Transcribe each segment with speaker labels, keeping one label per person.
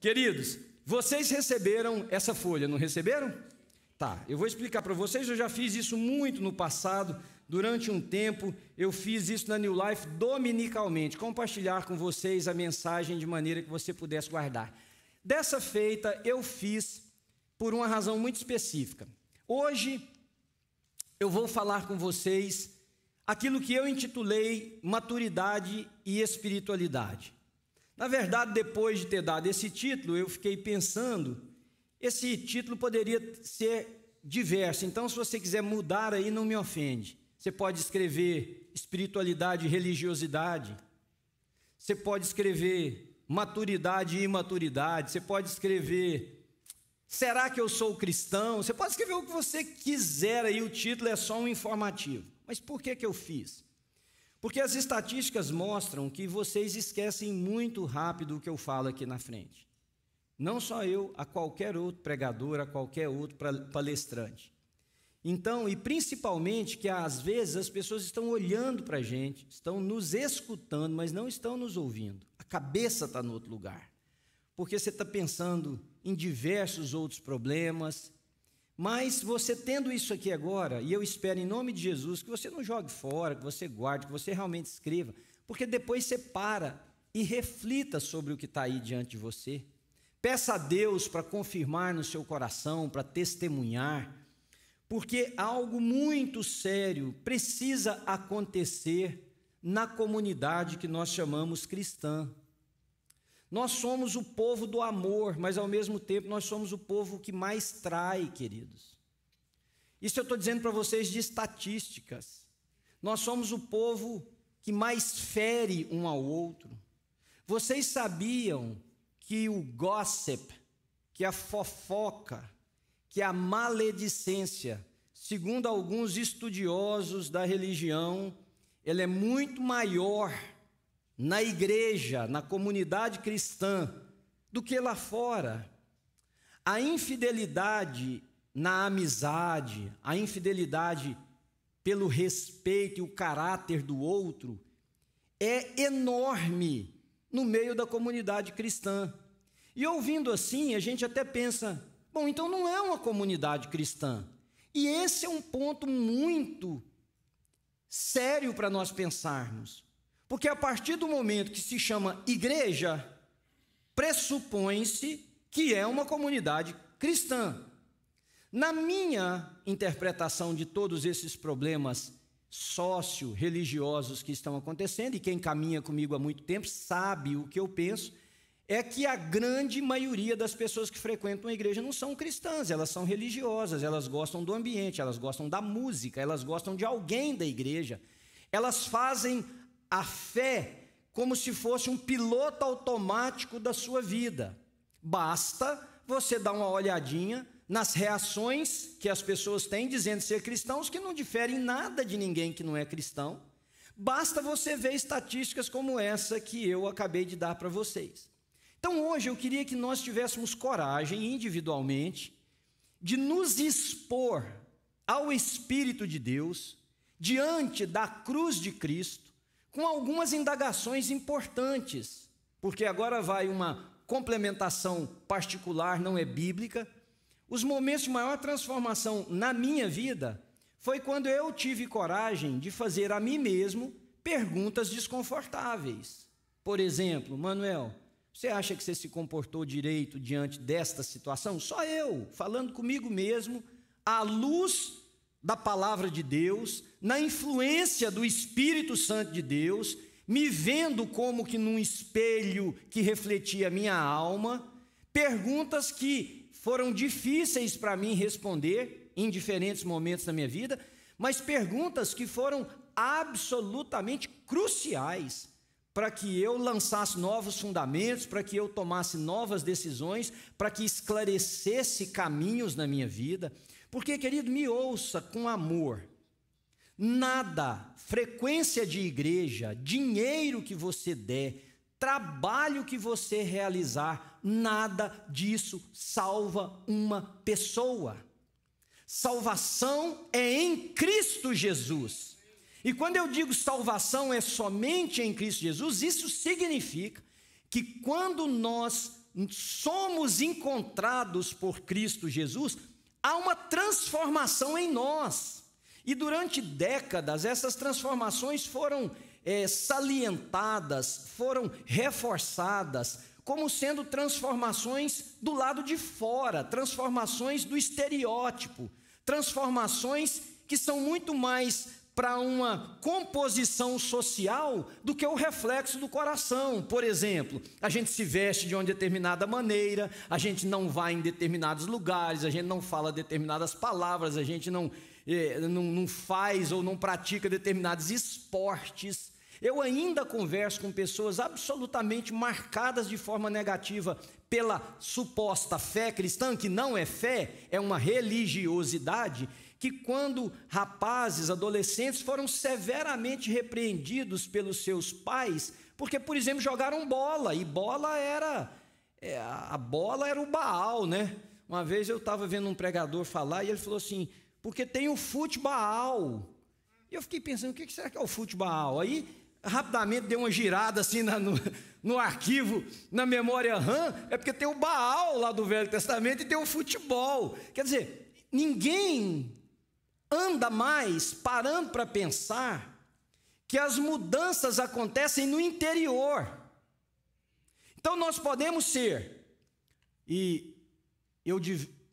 Speaker 1: Queridos, vocês receberam essa folha, não receberam? Tá, eu vou explicar para vocês, eu já fiz isso muito no passado, durante um tempo, eu fiz isso na New Life dominicalmente, compartilhar com vocês a mensagem de maneira que você pudesse guardar. Dessa feita, eu fiz por uma razão muito específica. Hoje, eu vou falar com vocês aquilo que eu intitulei maturidade e espiritualidade. Na verdade, depois de ter dado esse título, eu fiquei pensando, esse título poderia ser diverso. Então, se você quiser mudar aí, não me ofende. Você pode escrever espiritualidade e religiosidade. Você pode escrever maturidade e imaturidade. Você pode escrever será que eu sou cristão? Você pode escrever o que você quiser aí, o título é só um informativo. Mas por que que eu fiz? Porque as estatísticas mostram que vocês esquecem muito rápido o que eu falo aqui na frente. Não só eu, a qualquer outro pregador, a qualquer outro palestrante. Então, e principalmente que às vezes as pessoas estão olhando para a gente, estão nos escutando, mas não estão nos ouvindo. A cabeça está no outro lugar. Porque você está pensando em diversos outros problemas, mas você tendo isso aqui agora, e eu espero em nome de Jesus que você não jogue fora, que você guarde, que você realmente escreva, porque depois você para e reflita sobre o que está aí diante de você. Peça a Deus para confirmar no seu coração, para testemunhar, porque algo muito sério precisa acontecer na comunidade que nós chamamos cristã. Nós somos o povo do amor, mas ao mesmo tempo nós somos o povo que mais trai, queridos. Isso eu estou dizendo para vocês de estatísticas. Nós somos o povo que mais fere um ao outro. Vocês sabiam que o gossip, que a fofoca, que a maledicência, segundo alguns estudiosos da religião, ele é muito maior na igreja, na comunidade cristã, do que lá fora. A infidelidade na amizade, a infidelidade pelo respeito e o caráter do outro é enorme no meio da comunidade cristã. E ouvindo assim, a gente até pensa: bom, então não é uma comunidade cristã. E esse é um ponto muito sério para nós pensarmos. Porque a partir do momento que se chama igreja, pressupõe-se que é uma comunidade cristã. Na minha interpretação de todos esses problemas sócio-religiosos que estão acontecendo, e quem caminha comigo há muito tempo sabe o que eu penso, é que a grande maioria das pessoas que frequentam a igreja não são cristãs, elas são religiosas, elas gostam do ambiente, elas gostam da música, elas gostam de alguém da igreja, elas fazem a fé como se fosse um piloto automático da sua vida. Basta você dar uma olhadinha nas reações que as pessoas têm dizendo ser cristãos, que não diferem nada de ninguém que não é cristão. Basta você ver estatísticas como essa que eu acabei de dar para vocês. Então, hoje eu queria que nós tivéssemos coragem, individualmente, de nos expor ao Espírito de Deus, diante da cruz de Cristo com algumas indagações importantes, porque agora vai uma complementação particular, não é bíblica. Os momentos de maior transformação na minha vida foi quando eu tive coragem de fazer a mim mesmo perguntas desconfortáveis. Por exemplo, Manuel, você acha que você se comportou direito diante desta situação? Só eu, falando comigo mesmo, à luz da palavra de Deus, na influência do Espírito Santo de Deus, me vendo como que num espelho que refletia a minha alma, perguntas que foram difíceis para mim responder em diferentes momentos da minha vida, mas perguntas que foram absolutamente cruciais para que eu lançasse novos fundamentos, para que eu tomasse novas decisões, para que esclarecesse caminhos na minha vida. Porque, querido, me ouça com amor. Nada, frequência de igreja, dinheiro que você der, trabalho que você realizar, nada disso salva uma pessoa. Salvação é em Cristo Jesus. E quando eu digo salvação é somente em Cristo Jesus, isso significa que quando nós somos encontrados por Cristo Jesus, há uma transformação em nós. E durante décadas, essas transformações foram é, salientadas, foram reforçadas, como sendo transformações do lado de fora, transformações do estereótipo, transformações que são muito mais para uma composição social do que o reflexo do coração. Por exemplo, a gente se veste de uma determinada maneira, a gente não vai em determinados lugares, a gente não fala determinadas palavras, a gente não, eh, não, não faz ou não pratica determinados esportes. Eu ainda converso com pessoas absolutamente marcadas de forma negativa pela suposta fé cristã, que não é fé, é uma religiosidade, que quando rapazes, adolescentes foram severamente repreendidos pelos seus pais, porque, por exemplo, jogaram bola, e bola era. É, a bola era o Baal, né? Uma vez eu estava vendo um pregador falar e ele falou assim: porque tem o fute Baal. E eu fiquei pensando: o que será que é o fute Baal? Aí rapidamente deu uma girada assim na, no, no, arquivo, na memória RAM, é porque tem o Baal lá do Velho Testamento e tem o futebol. Quer dizer, ninguém anda mais parando para pensar que as mudanças acontecem no interior. Então nós podemos ser, e eu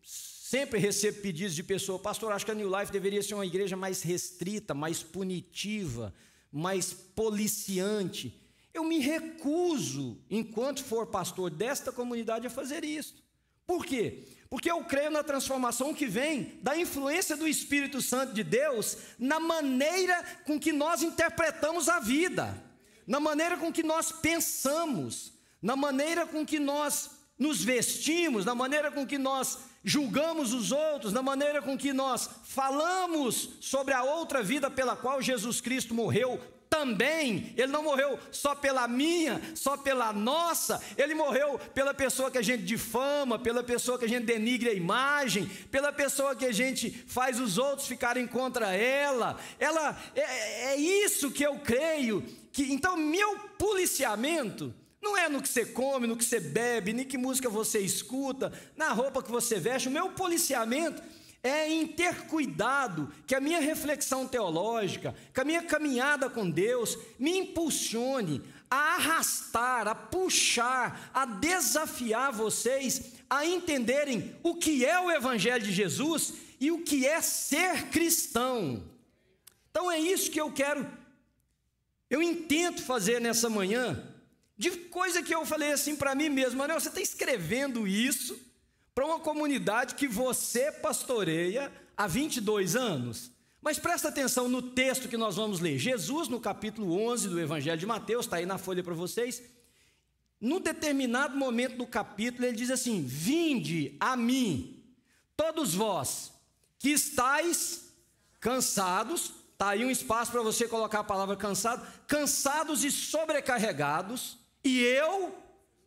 Speaker 1: sempre recebo pedidos de pessoas: pastor, acho que a New Life deveria ser uma igreja mais restrita, mais punitiva, mais policiante. Eu me recuso, enquanto for pastor desta comunidade, a fazer isso. Por quê? Porque eu creio na transformação que vem da influência do Espírito Santo de Deus na maneira com que nós interpretamos a vida, na maneira com que nós pensamos, na maneira com que nós nos vestimos, na maneira com que nós julgamos os outros, na maneira com que nós falamos sobre a outra vida pela qual Jesus Cristo morreu também, ele não morreu só pela minha, só pela nossa, ele morreu pela pessoa que a gente difama, pela pessoa que a gente denigre a imagem, pela pessoa que a gente faz os outros ficarem contra ela. Ela é, é, é isso que eu creio que então meu policiamento não é no que você come, no que você bebe, nem que música você escuta, na roupa que você veste. O meu policiamento é em ter cuidado que a minha reflexão teológica, que a minha caminhada com Deus me impulsione a arrastar, a puxar, a desafiar vocês a entenderem o que é o Evangelho de Jesus e o que é ser cristão. Então é isso que eu quero, eu intento fazer nessa manhã, de coisa que eu falei assim para mim mesmo, Manuel, você está escrevendo isso, para uma comunidade que você pastoreia há 22 anos. Mas presta atenção no texto que nós vamos ler. Jesus, no capítulo 11 do Evangelho de Mateus, está aí na folha para vocês. Num determinado momento do capítulo, ele diz assim: Vinde a mim, todos vós que estáis cansados, está aí um espaço para você colocar a palavra cansado, cansados e sobrecarregados, e eu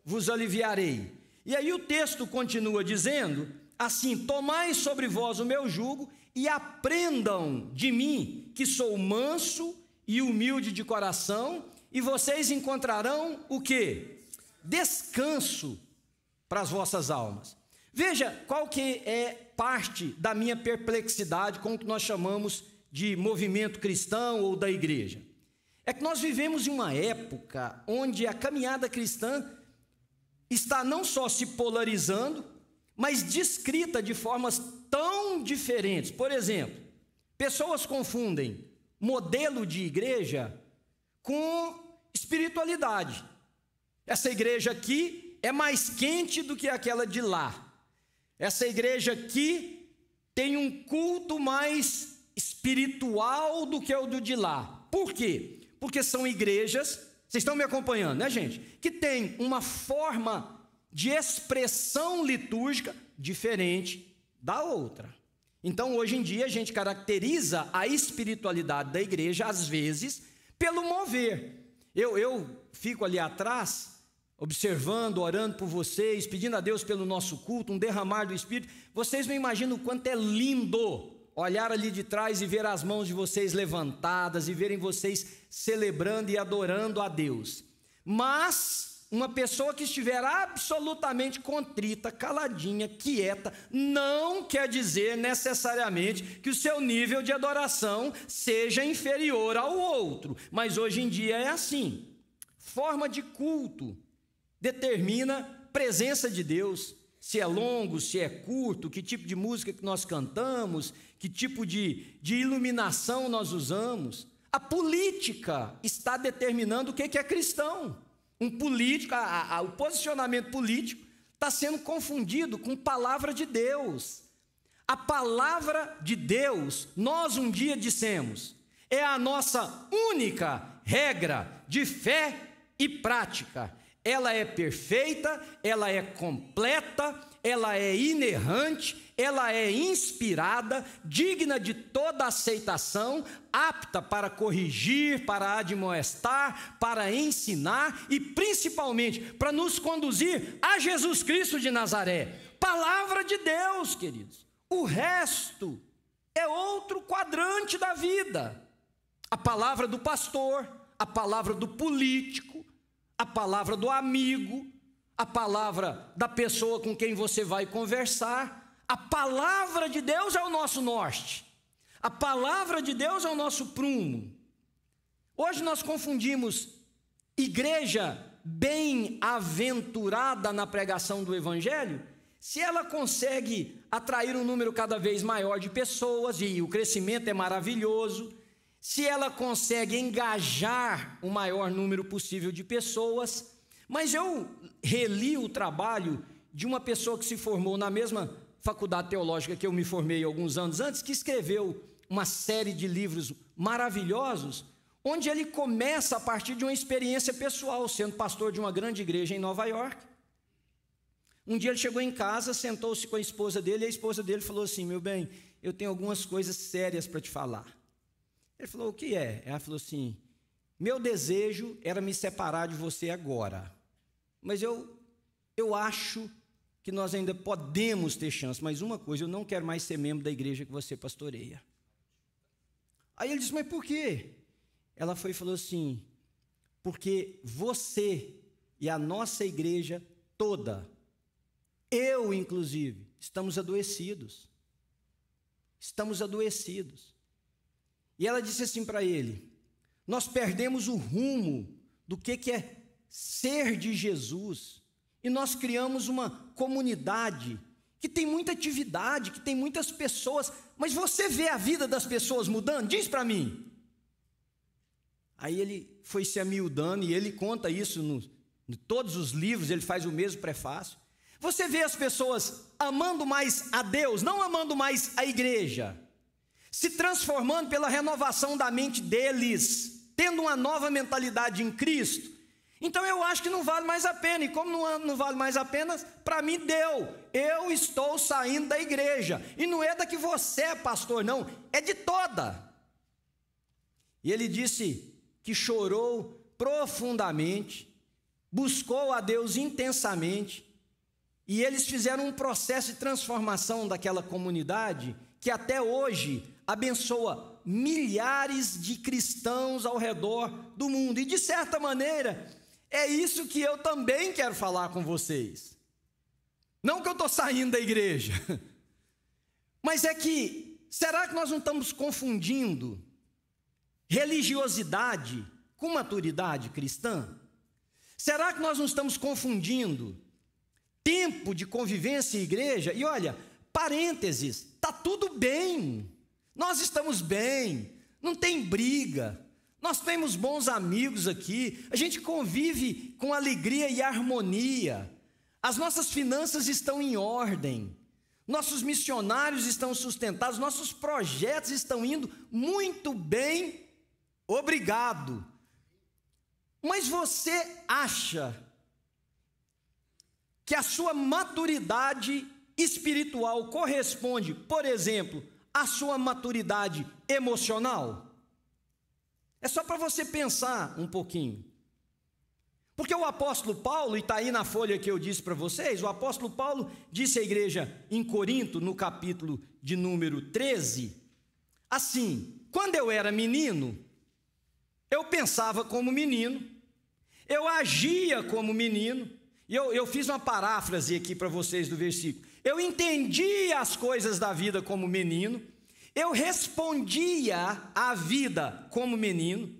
Speaker 1: vos aliviarei. E aí o texto continua dizendo assim: Tomai sobre vós o meu jugo e aprendam de mim, que sou manso e humilde de coração, e vocês encontrarão o que? Descanso para as vossas almas. Veja qual que é parte da minha perplexidade com o que nós chamamos de movimento cristão ou da igreja. É que nós vivemos em uma época onde a caminhada cristã está não só se polarizando, mas descrita de formas tão diferentes. Por exemplo, pessoas confundem modelo de igreja com espiritualidade. Essa igreja aqui é mais quente do que aquela de lá. Essa igreja aqui tem um culto mais espiritual do que o do de lá. Por quê? Porque são igrejas vocês estão me acompanhando, né, gente? Que tem uma forma de expressão litúrgica diferente da outra. Então, hoje em dia, a gente caracteriza a espiritualidade da igreja, às vezes, pelo mover. Eu, eu fico ali atrás, observando, orando por vocês, pedindo a Deus pelo nosso culto, um derramar do Espírito. Vocês não imaginam o quanto é lindo olhar ali de trás e ver as mãos de vocês levantadas e verem vocês celebrando e adorando a Deus. Mas uma pessoa que estiver absolutamente contrita, caladinha, quieta, não quer dizer necessariamente que o seu nível de adoração seja inferior ao outro, mas hoje em dia é assim. Forma de culto determina presença de Deus, se é longo, se é curto, que tipo de música que nós cantamos, que tipo de, de iluminação nós usamos. A política está determinando o é que é cristão. Um político, a, a, o posicionamento político está sendo confundido com palavra de Deus. A palavra de Deus, nós um dia dissemos, é a nossa única regra de fé e prática ela é perfeita, ela é completa, ela é inerrante, ela é inspirada, digna de toda aceitação, apta para corrigir, para admoestar, para ensinar e principalmente para nos conduzir a Jesus Cristo de Nazaré. Palavra de Deus, queridos. O resto é outro quadrante da vida. A palavra do pastor, a palavra do político, a palavra do amigo, a palavra da pessoa com quem você vai conversar. A palavra de Deus é o nosso norte. A palavra de Deus é o nosso prumo. Hoje nós confundimos igreja bem-aventurada na pregação do evangelho, se ela consegue atrair um número cada vez maior de pessoas e o crescimento é maravilhoso, se ela consegue engajar o maior número possível de pessoas. Mas eu reli o trabalho de uma pessoa que se formou na mesma faculdade teológica que eu me formei alguns anos antes, que escreveu uma série de livros maravilhosos, onde ele começa a partir de uma experiência pessoal, sendo pastor de uma grande igreja em Nova York. Um dia ele chegou em casa, sentou-se com a esposa dele, e a esposa dele falou assim: Meu bem, eu tenho algumas coisas sérias para te falar. Ele falou: O que é? Ela falou assim: Meu desejo era me separar de você agora, mas eu, eu acho que nós ainda podemos ter chance, mas uma coisa, eu não quero mais ser membro da igreja que você pastoreia. Aí ele disse: Mas por quê? Ela foi e falou assim: Porque você e a nossa igreja toda, eu inclusive, estamos adoecidos. Estamos adoecidos. E ela disse assim para ele: Nós perdemos o rumo do que, que é ser de Jesus, e nós criamos uma comunidade que tem muita atividade, que tem muitas pessoas, mas você vê a vida das pessoas mudando? Diz para mim. Aí ele foi se amiudando e ele conta isso nos em todos os livros, ele faz o mesmo prefácio. Você vê as pessoas amando mais a Deus, não amando mais a igreja se transformando pela renovação da mente deles, tendo uma nova mentalidade em Cristo, então eu acho que não vale mais a pena, e como não, não vale mais a pena, para mim deu. Eu estou saindo da igreja, e não é da que você é pastor, não, é de toda. E ele disse que chorou profundamente, buscou a Deus intensamente, e eles fizeram um processo de transformação daquela comunidade que até hoje abençoa milhares de cristãos ao redor do mundo. E de certa maneira, é isso que eu também quero falar com vocês. Não que eu estou saindo da igreja, mas é que será que nós não estamos confundindo religiosidade com maturidade cristã? Será que nós não estamos confundindo tempo de convivência e igreja? E olha, parênteses, tá tudo bem. Nós estamos bem, não tem briga. Nós temos bons amigos aqui, a gente convive com alegria e harmonia. As nossas finanças estão em ordem. Nossos missionários estão sustentados, nossos projetos estão indo muito bem. Obrigado. Mas você acha que a sua maturidade espiritual corresponde, por exemplo, a sua maturidade emocional? É só para você pensar um pouquinho. Porque o apóstolo Paulo, e está aí na folha que eu disse para vocês, o apóstolo Paulo disse à igreja em Corinto, no capítulo de número 13, assim: quando eu era menino, eu pensava como menino, eu agia como menino, e eu, eu fiz uma paráfrase aqui para vocês do versículo eu entendia as coisas da vida como menino, eu respondia à vida como menino,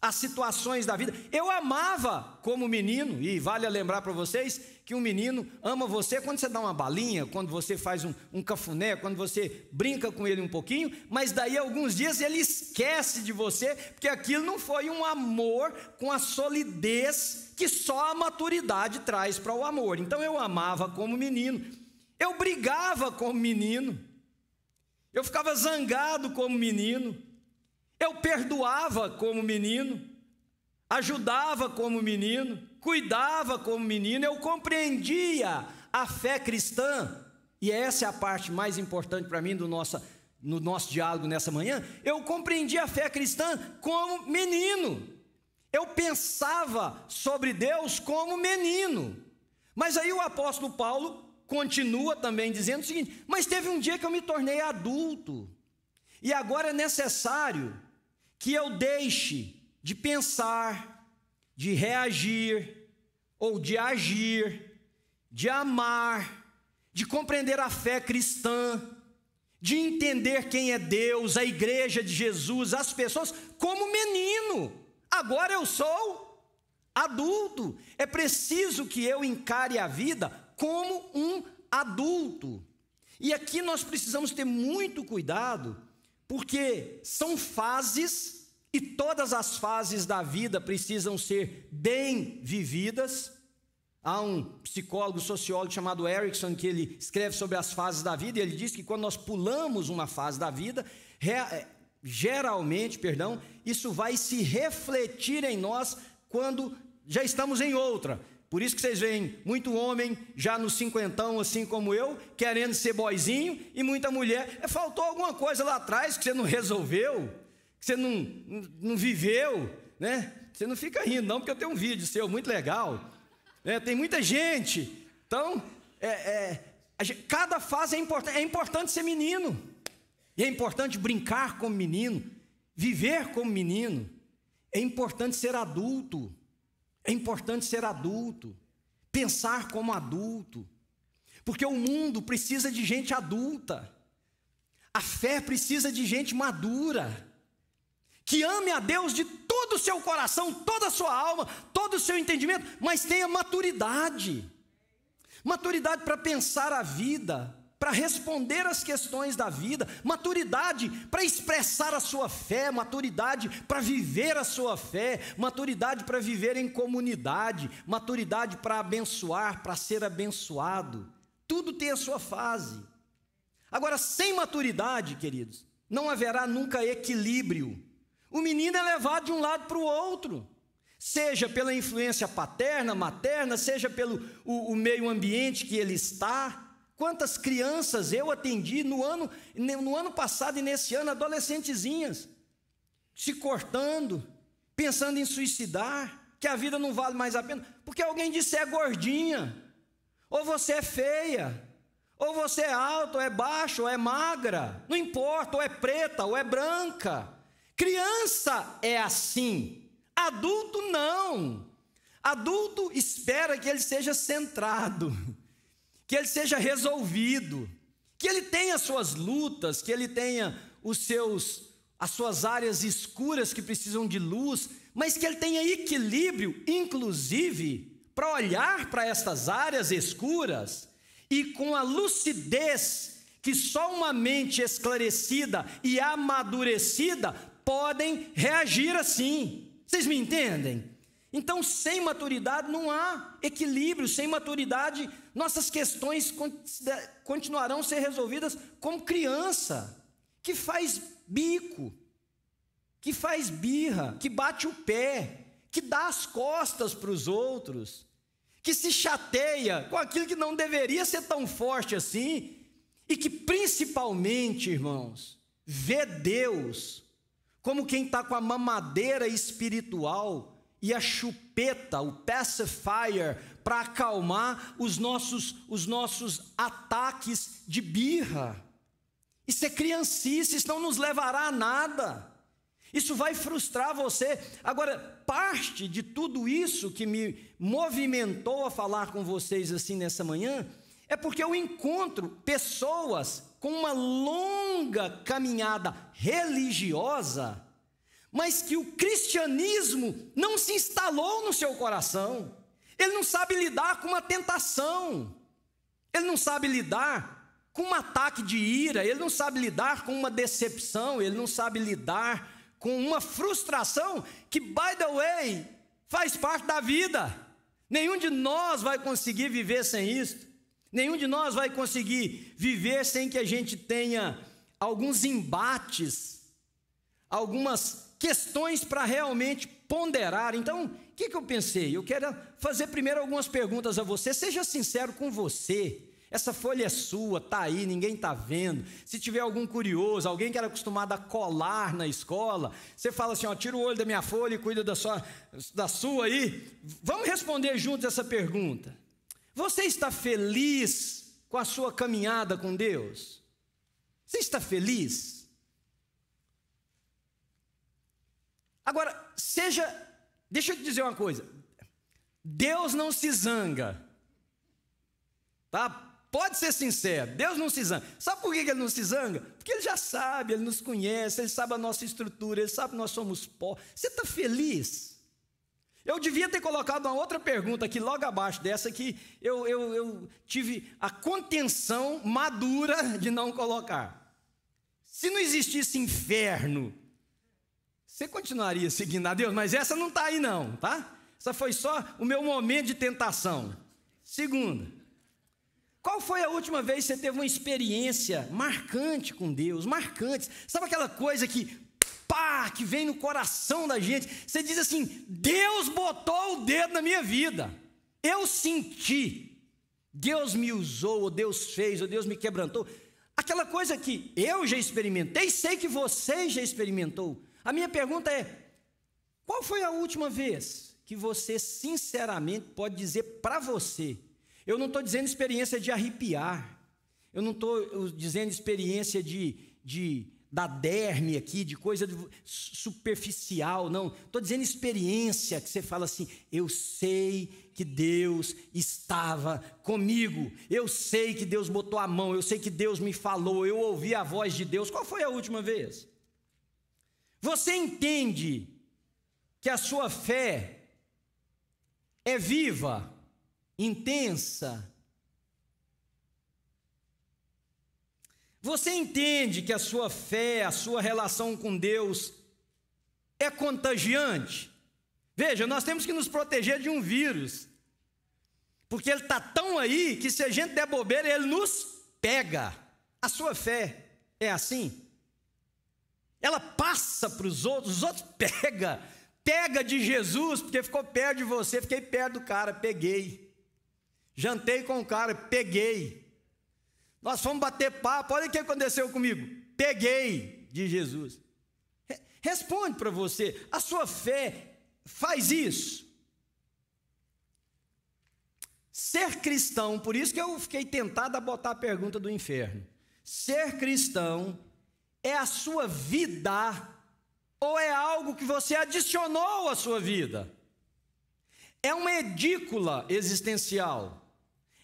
Speaker 1: às situações da vida, eu amava como menino, e vale lembrar para vocês que um menino ama você quando você dá uma balinha, quando você faz um, um cafuné, quando você brinca com ele um pouquinho, mas daí alguns dias ele esquece de você, porque aquilo não foi um amor com a solidez que só a maturidade traz para o amor. Então eu amava como menino eu brigava como menino, eu ficava zangado como menino, eu perdoava como menino, ajudava como menino, cuidava como menino, eu compreendia a fé cristã, e essa é a parte mais importante para mim do nosso, no nosso diálogo nessa manhã. Eu compreendia a fé cristã como menino, eu pensava sobre Deus como menino, mas aí o apóstolo Paulo continua também dizendo o seguinte: Mas teve um dia que eu me tornei adulto, e agora é necessário que eu deixe de pensar, de reagir, ou de agir, de amar, de compreender a fé cristã, de entender quem é Deus, a igreja de Jesus, as pessoas, como menino. Agora eu sou adulto. É preciso que eu encare a vida como um adulto. E aqui nós precisamos ter muito cuidado, porque são fases e todas as fases da vida precisam ser bem vividas. Há um psicólogo sociólogo chamado Erickson que ele escreve sobre as fases da vida e ele diz que quando nós pulamos uma fase da vida, é, geralmente, perdão, isso vai se refletir em nós quando já estamos em outra. Por isso que vocês veem muito homem já no cinquentão, assim como eu, querendo ser boizinho, e muita mulher. É, faltou alguma coisa lá atrás que você não resolveu, que você não, não, viveu, né? Você não fica rindo, não, porque eu tenho um vídeo seu muito legal. Né? Tem muita gente. Então, é, é, gente, cada fase é importante. É importante ser menino. E é importante brincar como menino, viver como menino. É importante ser adulto. É importante ser adulto, pensar como adulto, porque o mundo precisa de gente adulta, a fé precisa de gente madura, que ame a Deus de todo o seu coração, toda a sua alma, todo o seu entendimento, mas tenha maturidade maturidade para pensar a vida, para responder às questões da vida, maturidade para expressar a sua fé, maturidade para viver a sua fé, maturidade para viver em comunidade, maturidade para abençoar, para ser abençoado. Tudo tem a sua fase. Agora, sem maturidade, queridos, não haverá nunca equilíbrio. O menino é levado de um lado para o outro seja pela influência paterna, materna, seja pelo o, o meio ambiente que ele está. Quantas crianças eu atendi no ano, no ano passado e nesse ano, adolescentezinhas, se cortando, pensando em suicidar, que a vida não vale mais a pena, porque alguém disse é gordinha, ou você é feia, ou você é alto, ou é baixo, ou é magra, não importa, ou é preta, ou é branca. Criança é assim, adulto não. Adulto espera que ele seja centrado que ele seja resolvido, que ele tenha suas lutas, que ele tenha os seus as suas áreas escuras que precisam de luz, mas que ele tenha equilíbrio, inclusive, para olhar para estas áreas escuras e com a lucidez que só uma mente esclarecida e amadurecida podem reagir assim. Vocês me entendem? Então, sem maturidade não há equilíbrio, sem maturidade, nossas questões continuarão a ser resolvidas como criança, que faz bico, que faz birra, que bate o pé, que dá as costas para os outros, que se chateia com aquilo que não deveria ser tão forte assim, e que principalmente, irmãos, vê Deus como quem está com a mamadeira espiritual e a chupeta, o pacifier, para acalmar os nossos, os nossos ataques de birra. Isso é criancice, isso não nos levará a nada. Isso vai frustrar você. Agora, parte de tudo isso que me movimentou a falar com vocês assim nessa manhã é porque eu encontro pessoas com uma longa caminhada religiosa mas que o cristianismo não se instalou no seu coração. Ele não sabe lidar com uma tentação. Ele não sabe lidar com um ataque de ira, ele não sabe lidar com uma decepção, ele não sabe lidar com uma frustração que, by the way, faz parte da vida. Nenhum de nós vai conseguir viver sem isso. Nenhum de nós vai conseguir viver sem que a gente tenha alguns embates, algumas questões para realmente ponderar. Então, o que, que eu pensei? Eu quero fazer primeiro algumas perguntas a você. Seja sincero com você. Essa folha é sua, tá aí, ninguém tá vendo. Se tiver algum curioso, alguém que era acostumado a colar na escola, você fala assim: ó, tira o olho da minha folha e cuida da sua, da sua aí. Vamos responder juntos essa pergunta. Você está feliz com a sua caminhada com Deus? Você está feliz? Agora, seja, deixa eu te dizer uma coisa. Deus não se zanga. Tá? Pode ser sincero, Deus não se zanga. Sabe por que ele não se zanga? Porque ele já sabe, ele nos conhece, ele sabe a nossa estrutura, ele sabe que nós somos pó. Você está feliz? Eu devia ter colocado uma outra pergunta aqui logo abaixo dessa que eu, eu, eu tive a contenção madura de não colocar. Se não existisse inferno, você continuaria seguindo a Deus, mas essa não está aí, não, tá? Essa foi só o meu momento de tentação. Segunda, qual foi a última vez que você teve uma experiência marcante com Deus? Marcante. Sabe aquela coisa que pá, que vem no coração da gente? Você diz assim: Deus botou o dedo na minha vida. Eu senti. Deus me usou, ou Deus fez, ou Deus me quebrantou. Aquela coisa que eu já experimentei, sei que você já experimentou. A minha pergunta é: qual foi a última vez que você sinceramente pode dizer para você? Eu não estou dizendo experiência de arrepiar, eu não estou dizendo experiência de, de da derme aqui, de coisa superficial, não. Estou dizendo experiência, que você fala assim: eu sei que Deus estava comigo, eu sei que Deus botou a mão, eu sei que Deus me falou, eu ouvi a voz de Deus. Qual foi a última vez? Você entende que a sua fé é viva, intensa? Você entende que a sua fé, a sua relação com Deus é contagiante? Veja, nós temos que nos proteger de um vírus, porque ele está tão aí que se a gente der bobeira, ele nos pega. A sua fé é assim? Ela passa para os outros, os outros pega, pega de Jesus, porque ficou perto de você, fiquei perto do cara, peguei. Jantei com o cara, peguei. Nós fomos bater papo, olha o que aconteceu comigo. Peguei de Jesus. Responde para você, a sua fé faz isso. Ser cristão, por isso que eu fiquei tentado a botar a pergunta do inferno. Ser cristão é a sua vida ou é algo que você adicionou à sua vida? É uma edícula existencial.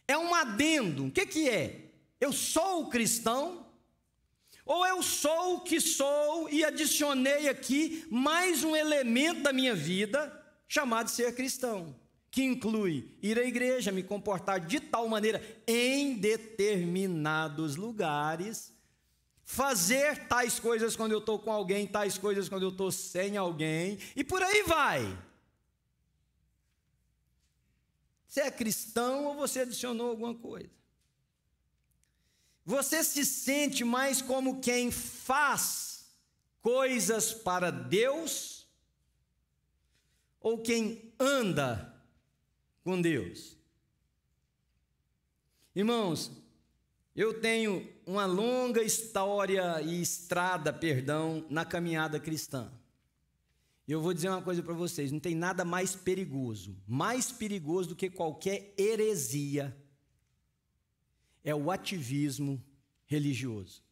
Speaker 1: É um adendo. O que, que é? Eu sou cristão? Ou eu sou o que sou e adicionei aqui mais um elemento da minha vida chamado ser cristão, que inclui ir à igreja, me comportar de tal maneira em determinados lugares fazer tais coisas quando eu estou com alguém, tais coisas quando eu estou sem alguém, e por aí vai. Você é cristão ou você adicionou alguma coisa? Você se sente mais como quem faz coisas para Deus ou quem anda com Deus? Irmãos, eu tenho uma longa história e estrada, perdão, na caminhada cristã. E eu vou dizer uma coisa para vocês: não tem nada mais perigoso, mais perigoso do que qualquer heresia, é o ativismo religioso.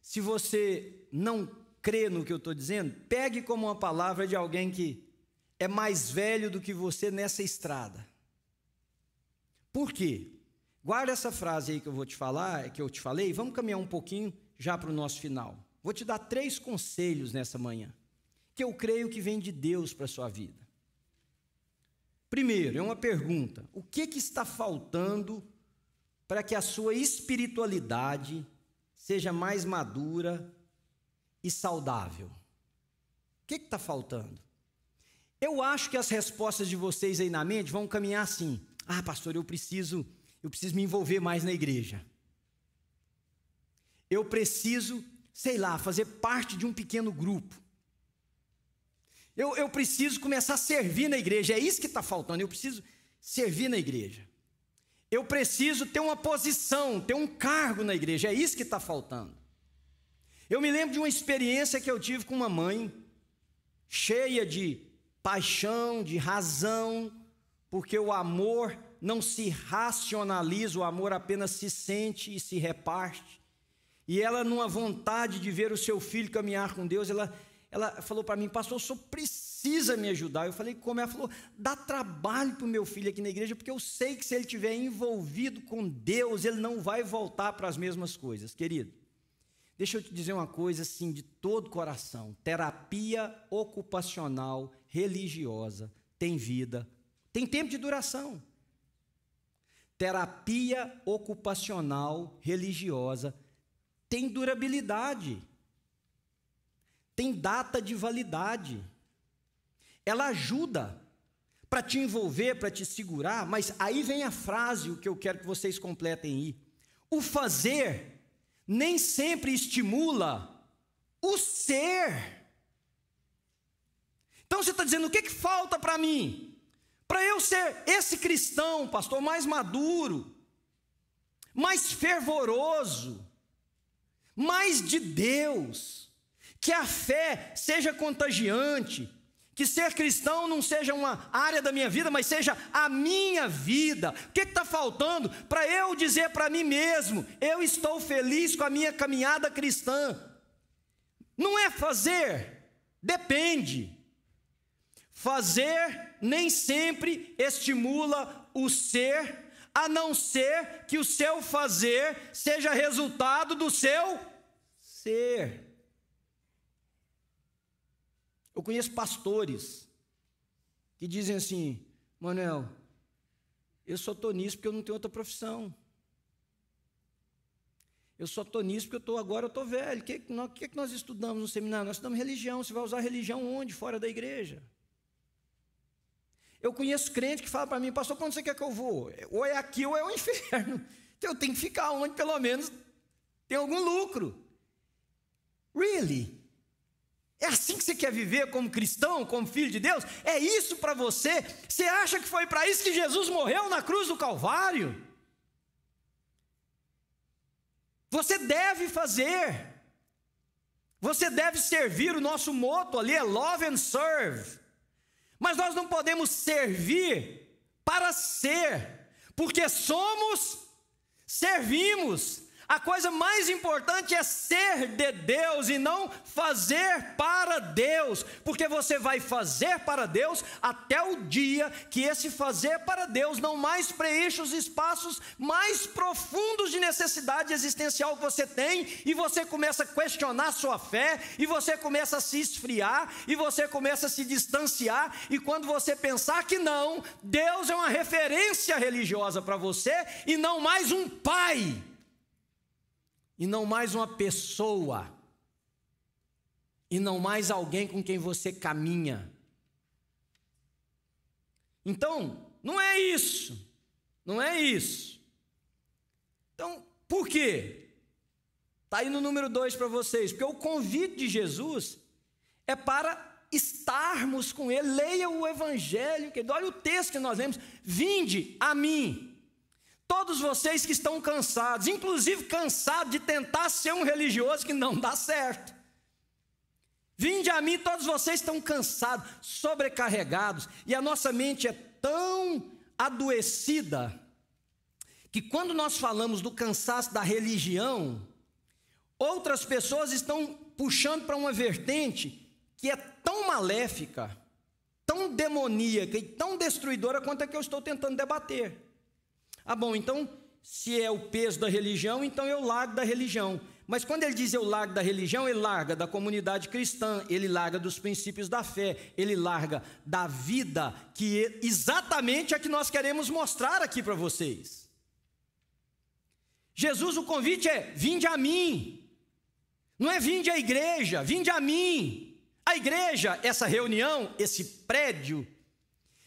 Speaker 1: Se você não crê no que eu estou dizendo, pegue como uma palavra de alguém que é mais velho do que você nessa estrada. Por quê? Guarda essa frase aí que eu vou te falar, que eu te falei, vamos caminhar um pouquinho já para o nosso final. Vou te dar três conselhos nessa manhã, que eu creio que vem de Deus para a sua vida. Primeiro, é uma pergunta: o que, que está faltando para que a sua espiritualidade seja mais madura e saudável? O que, que está faltando? Eu acho que as respostas de vocês aí na mente vão caminhar assim: ah, pastor, eu preciso eu preciso me envolver mais na igreja. Eu preciso, sei lá, fazer parte de um pequeno grupo. Eu, eu preciso começar a servir na igreja. É isso que está faltando. Eu preciso servir na igreja. Eu preciso ter uma posição, ter um cargo na igreja. É isso que está faltando. Eu me lembro de uma experiência que eu tive com uma mãe, cheia de paixão, de razão, porque o amor não se racionaliza, o amor apenas se sente e se reparte. E ela, numa vontade de ver o seu filho caminhar com Deus, ela, ela falou para mim, pastor, o precisa me ajudar. Eu falei, como? Ela falou, dá trabalho para o meu filho aqui na igreja, porque eu sei que se ele estiver envolvido com Deus, ele não vai voltar para as mesmas coisas, querido. Deixa eu te dizer uma coisa assim, de todo coração: terapia ocupacional religiosa tem vida, tem tempo de duração terapia ocupacional religiosa tem durabilidade, tem data de validade. Ela ajuda para te envolver, para te segurar, mas aí vem a frase, o que eu quero que vocês completem aí. O fazer nem sempre estimula o ser. Então você está dizendo: o que, que falta para mim? Para eu ser esse cristão, pastor, mais maduro, mais fervoroso, mais de Deus, que a fé seja contagiante, que ser cristão não seja uma área da minha vida, mas seja a minha vida. O que está faltando para eu dizer para mim mesmo: eu estou feliz com a minha caminhada cristã? Não é fazer, depende. Fazer nem sempre estimula o ser, a não ser que o seu fazer seja resultado do seu ser. Eu conheço pastores que dizem assim: Manuel, eu só estou nisso porque eu não tenho outra profissão. Eu só estou nisso porque eu estou agora, eu estou velho. O que, que, nós, que, que nós estudamos no seminário? Nós estudamos religião. Você vai usar religião onde? Fora da igreja. Eu conheço crente que fala para mim, pastor, quando você quer que eu vou? Ou é aqui ou é o inferno. Então eu tenho que ficar onde pelo menos tem algum lucro. Really? É assim que você quer viver como cristão, como filho de Deus? É isso para você? Você acha que foi para isso que Jesus morreu na cruz do Calvário? Você deve fazer. Você deve servir o nosso moto ali, é love and serve. Mas nós não podemos servir para ser, porque somos, servimos, a coisa mais importante é ser de Deus e não fazer para Deus, porque você vai fazer para Deus até o dia que esse fazer para Deus não mais preenche os espaços mais profundos de necessidade existencial que você tem, e você começa a questionar sua fé, e você começa a se esfriar, e você começa a se distanciar, e quando você pensar que não, Deus é uma referência religiosa para você e não mais um pai e não mais uma pessoa, e não mais alguém com quem você caminha. Então, não é isso, não é isso. Então, por quê? Está aí no número 2 para vocês, porque o convite de Jesus é para estarmos com Ele. Leia o Evangelho, olha o texto que nós lemos: Vinde a mim. Todos vocês que estão cansados, inclusive cansado de tentar ser um religioso que não dá certo. Vinde a mim, todos vocês estão cansados, sobrecarregados, e a nossa mente é tão adoecida que quando nós falamos do cansaço da religião, outras pessoas estão puxando para uma vertente que é tão maléfica, tão demoníaca e tão destruidora quanto a que eu estou tentando debater. Ah, bom, então, se é o peso da religião, então eu largo da religião. Mas quando ele diz eu largo da religião, ele larga da comunidade cristã, ele larga dos princípios da fé, ele larga da vida, que é exatamente a que nós queremos mostrar aqui para vocês. Jesus, o convite é: vinde a mim. Não é vinde à igreja, vinde a mim. A igreja, essa reunião, esse prédio.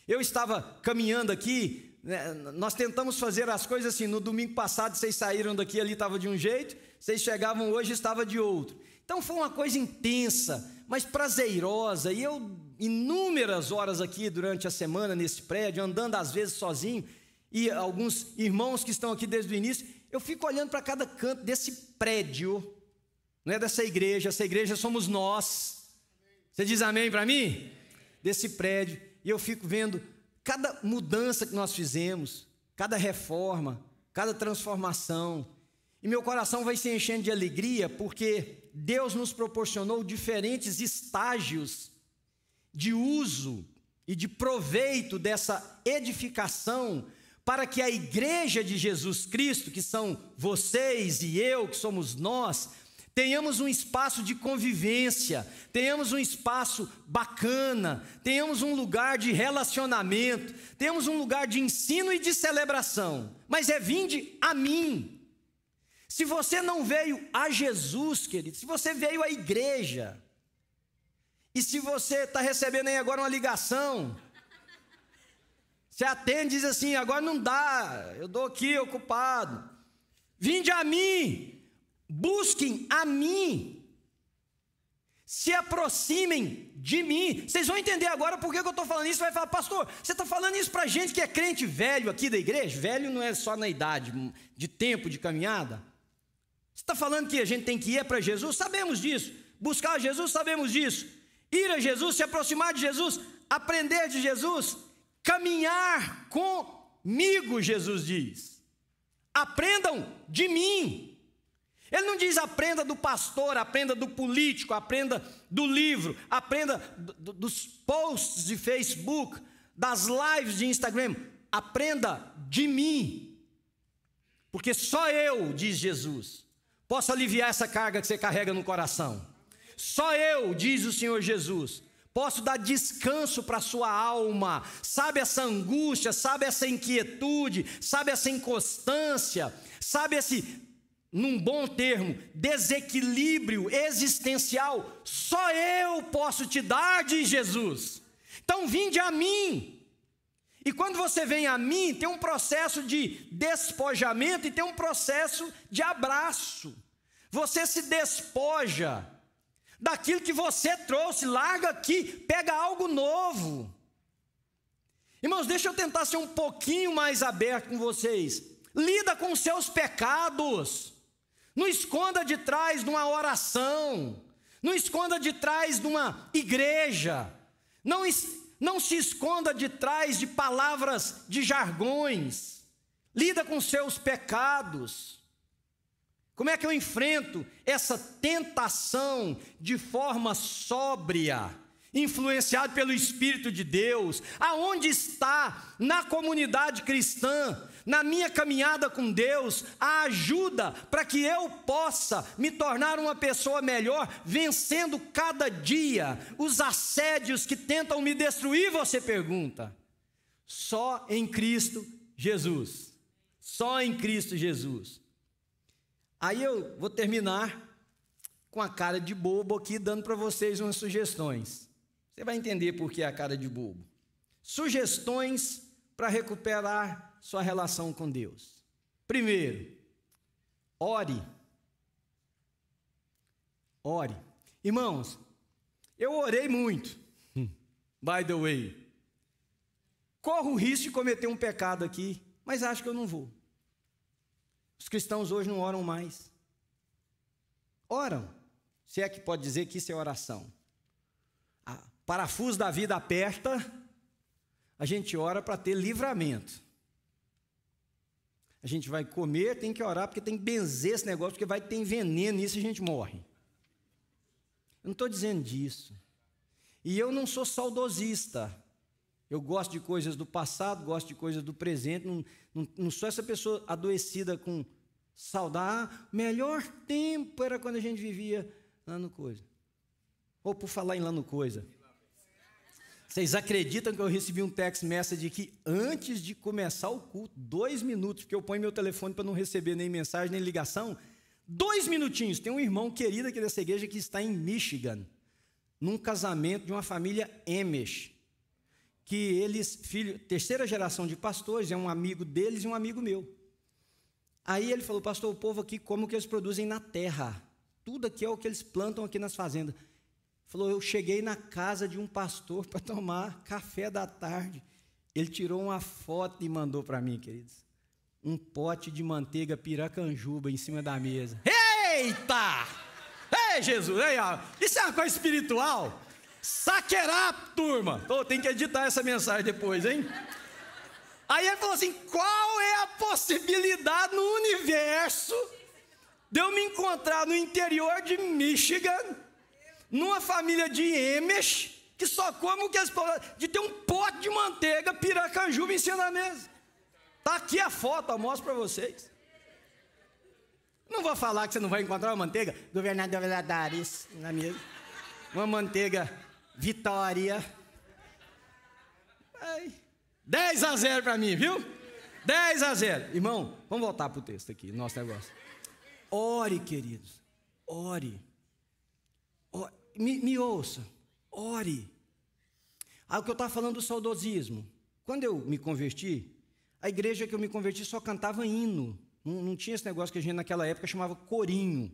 Speaker 1: Eu estava caminhando aqui né, nós tentamos fazer as coisas assim. No domingo passado vocês saíram daqui, ali estava de um jeito, vocês chegavam hoje estava de outro. Então foi uma coisa intensa, mas prazerosa. E eu inúmeras horas aqui durante a semana nesse prédio, andando às vezes sozinho e alguns irmãos que estão aqui desde o início, eu fico olhando para cada canto desse prédio, não é dessa igreja, essa igreja somos nós. Você diz amém para mim? Desse prédio, e eu fico vendo cada mudança que nós fizemos, cada reforma, cada transformação. E meu coração vai se enchendo de alegria porque Deus nos proporcionou diferentes estágios de uso e de proveito dessa edificação para que a igreja de Jesus Cristo, que são vocês e eu, que somos nós, tenhamos um espaço de convivência, tenhamos um espaço bacana, tenhamos um lugar de relacionamento, tenhamos um lugar de ensino e de celebração. Mas é vinde a mim. Se você não veio a Jesus, querido, se você veio à igreja, e se você está recebendo aí agora uma ligação, você atende e diz assim: agora não dá, eu dou aqui ocupado. Vinde a mim, busquem a mim, se aproximem de mim. Vocês vão entender agora por que eu estou falando isso. Vai falar, pastor, você está falando isso para gente que é crente velho aqui da igreja? Velho não é só na idade, de tempo de caminhada. Você está falando que a gente tem que ir para Jesus? Sabemos disso. Buscar Jesus, sabemos disso. Ir a Jesus, se aproximar de Jesus, aprender de Jesus, caminhar comigo, Jesus diz. Aprendam de mim, ele não diz aprenda do pastor, aprenda do político, aprenda do livro, aprenda do, dos posts de Facebook, das lives de Instagram. Aprenda de mim. Porque só eu, diz Jesus, posso aliviar essa carga que você carrega no coração. Só eu, diz o Senhor Jesus, posso dar descanso para a sua alma. Sabe essa angústia, sabe essa inquietude, sabe essa inconstância, sabe esse num bom termo, desequilíbrio existencial, só eu posso te dar, de Jesus. Então vinde a mim. E quando você vem a mim, tem um processo de despojamento e tem um processo de abraço. Você se despoja daquilo que você trouxe, larga aqui, pega algo novo. Irmãos, deixa eu tentar ser um pouquinho mais aberto com vocês. Lida com seus pecados. Não esconda de trás de uma oração. Não esconda de trás de uma igreja. Não, não se esconda de trás de palavras de jargões. Lida com seus pecados. Como é que eu enfrento essa tentação de forma sóbria, influenciado pelo Espírito de Deus? Aonde está na comunidade cristã na minha caminhada com Deus, a ajuda para que eu possa me tornar uma pessoa melhor, vencendo cada dia os assédios que tentam me destruir, você pergunta. Só em Cristo Jesus. Só em Cristo Jesus. Aí eu vou terminar com a cara de bobo aqui, dando para vocês umas sugestões. Você vai entender por que a cara de bobo. Sugestões para recuperar sua relação com Deus. Primeiro, ore. Ore. Irmãos, eu orei muito, by the way. Corro o risco de cometer um pecado aqui, mas acho que eu não vou. Os cristãos hoje não oram mais. Oram. Se é que pode dizer que isso é oração. A ah, parafuso da vida aperta, a gente ora para ter livramento. A gente vai comer, tem que orar, porque tem que benzer esse negócio, porque vai ter veneno nisso e a gente morre. Eu não estou dizendo disso. E eu não sou saudosista. Eu gosto de coisas do passado, gosto de coisas do presente. Não, não, não sou essa pessoa adoecida com saudar. Ah, melhor tempo era quando a gente vivia lá no coisa. Ou por falar em lá no coisa. Vocês acreditam que eu recebi um text message aqui antes de começar o culto? Dois minutos, porque eu ponho meu telefone para não receber nem mensagem, nem ligação. Dois minutinhos. Tem um irmão querido aqui dessa igreja que está em Michigan, num casamento de uma família Amish, que eles, filho, terceira geração de pastores, é um amigo deles e um amigo meu. Aí ele falou, pastor, o povo aqui como que eles produzem na terra. Tudo aqui é o que eles plantam aqui nas fazendas. Falou: Eu cheguei na casa de um pastor para tomar café da tarde. Ele tirou uma foto e mandou para mim, queridos. Um pote de manteiga piracanjuba em cima da mesa. Eita! Ei, Jesus! Ei, ó. Isso é uma coisa espiritual? Saquerá, turma! Oh, tem que editar essa mensagem depois, hein? Aí ele falou assim: qual é a possibilidade no universo de eu me encontrar no interior de Michigan numa família de emes, que só come o que as de ter um pote de manteiga piracanjuba em cima da mesa. Tá aqui a foto, eu mostro para vocês. Não vou falar que você não vai encontrar uma manteiga, governador Veladares, na mesa. Uma manteiga Vitória. Ai, 10 a 0 para mim, viu? 10 a 0. Irmão, vamos voltar pro texto aqui, nosso negócio. Ore, queridos. Ore. Ore me, me ouça, ore. Ah, o que eu estava falando do saudosismo. Quando eu me converti, a igreja que eu me converti só cantava hino. Não, não tinha esse negócio que a gente naquela época chamava corinho.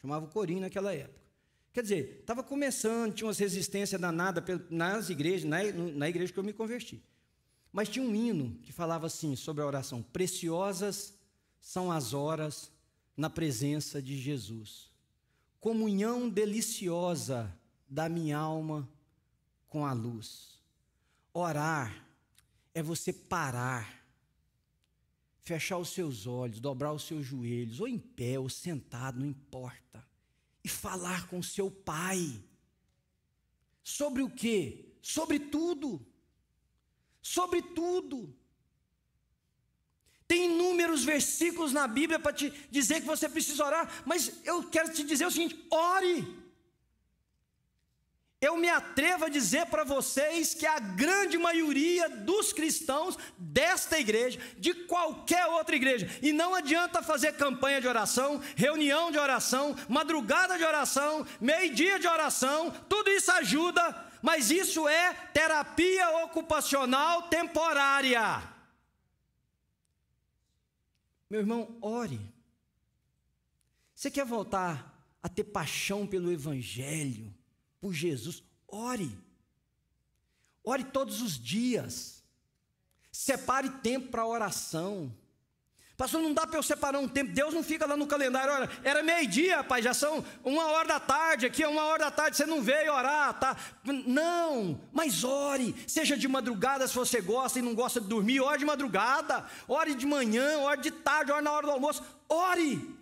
Speaker 1: Chamava corinho naquela época. Quer dizer, estava começando, tinha umas resistências danadas nas igrejas, na, na, igreja que eu me converti. Mas tinha um hino que falava assim sobre a oração: Preciosas são as horas na presença de Jesus comunhão deliciosa da minha alma com a luz. Orar é você parar, fechar os seus olhos, dobrar os seus joelhos, ou em pé, ou sentado, não importa, e falar com seu pai. Sobre o quê? Sobre tudo. Sobre tudo tem inúmeros versículos na Bíblia para te dizer que você precisa orar, mas eu quero te dizer o seguinte: ore. Eu me atrevo a dizer para vocês que a grande maioria dos cristãos desta igreja, de qualquer outra igreja, e não adianta fazer campanha de oração, reunião de oração, madrugada de oração, meio-dia de oração, tudo isso ajuda, mas isso é terapia ocupacional temporária. Meu irmão, ore. Você quer voltar a ter paixão pelo Evangelho, por Jesus? Ore. Ore todos os dias. Separe tempo para oração. Pastor, não dá para eu separar um tempo. Deus não fica lá no calendário. Olha, era meio-dia, pai, já são uma hora da tarde aqui, é uma hora da tarde, você não veio orar, tá? Não, mas ore. Seja de madrugada se você gosta e não gosta de dormir, ore de madrugada, ore de manhã, ore de tarde, ore na hora do almoço. Ore.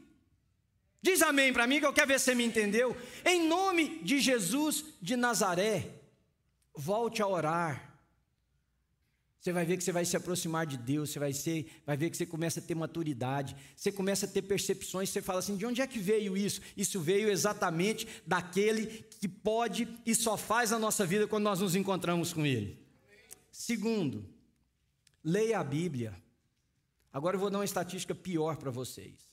Speaker 1: Diz amém para mim, que eu quero ver se você me entendeu. Em nome de Jesus de Nazaré, volte a orar. Você vai ver que você vai se aproximar de Deus, você vai, ser, vai ver que você começa a ter maturidade, você começa a ter percepções, você fala assim: de onde é que veio isso? Isso veio exatamente daquele que pode e só faz a nossa vida quando nós nos encontramos com Ele. Segundo, leia a Bíblia. Agora eu vou dar uma estatística pior para vocês.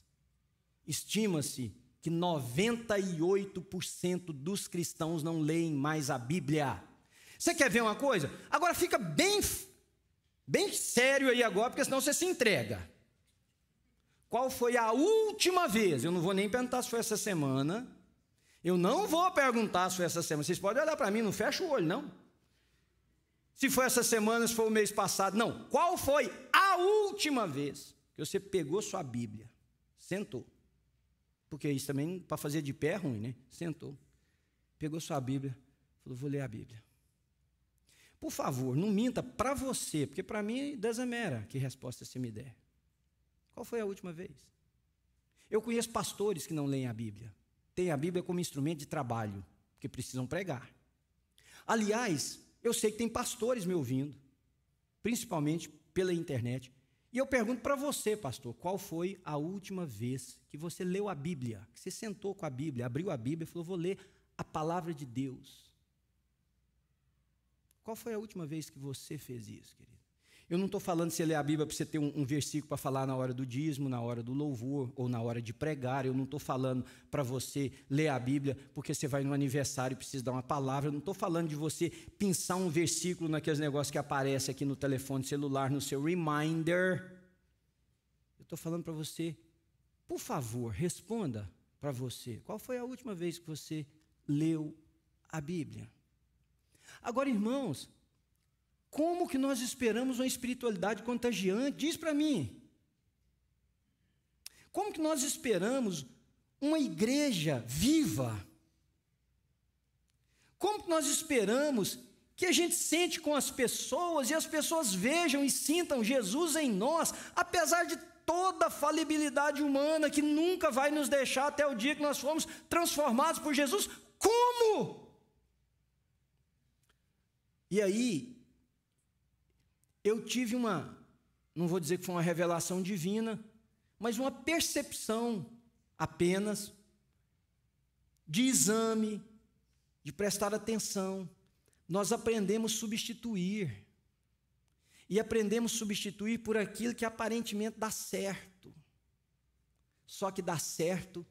Speaker 1: Estima-se que 98% dos cristãos não leem mais a Bíblia. Você quer ver uma coisa? Agora fica bem bem sério aí agora, porque senão você se entrega. Qual foi a última vez? Eu não vou nem perguntar se foi essa semana. Eu não vou perguntar se foi essa semana. Vocês podem olhar para mim, não fecha o olho, não. Se foi essa semana, se foi o mês passado, não. Qual foi a última vez que você pegou sua Bíblia, sentou? Porque isso também, para fazer de pé é ruim, né? Sentou. Pegou sua Bíblia, falou: vou ler a Bíblia. Por favor, não minta para você, porque para mim desamera é que resposta você me der. Qual foi a última vez? Eu conheço pastores que não leem a Bíblia. Têm a Bíblia como instrumento de trabalho, porque precisam pregar. Aliás, eu sei que tem pastores me ouvindo, principalmente pela internet. E eu pergunto para você, pastor, qual foi a última vez que você leu a Bíblia? Que você sentou com a Bíblia, abriu a Bíblia e falou: vou ler a palavra de Deus. Qual foi a última vez que você fez isso, querido? Eu não estou falando se ler a Bíblia para você ter um, um versículo para falar na hora do dízimo, na hora do louvor ou na hora de pregar. Eu não estou falando para você ler a Bíblia porque você vai no aniversário e precisa dar uma palavra. Eu não estou falando de você pensar um versículo naqueles negócios que aparece aqui no telefone celular, no seu reminder. Eu estou falando para você, por favor, responda para você. Qual foi a última vez que você leu a Bíblia? Agora, irmãos, como que nós esperamos uma espiritualidade contagiante? Diz para mim. Como que nós esperamos uma igreja viva? Como que nós esperamos que a gente sente com as pessoas e as pessoas vejam e sintam Jesus em nós, apesar de toda a falibilidade humana que nunca vai nos deixar até o dia que nós formos transformados por Jesus? Como? E aí, eu tive uma, não vou dizer que foi uma revelação divina, mas uma percepção apenas de exame, de prestar atenção. Nós aprendemos substituir. E aprendemos substituir por aquilo que aparentemente dá certo. Só que dá certo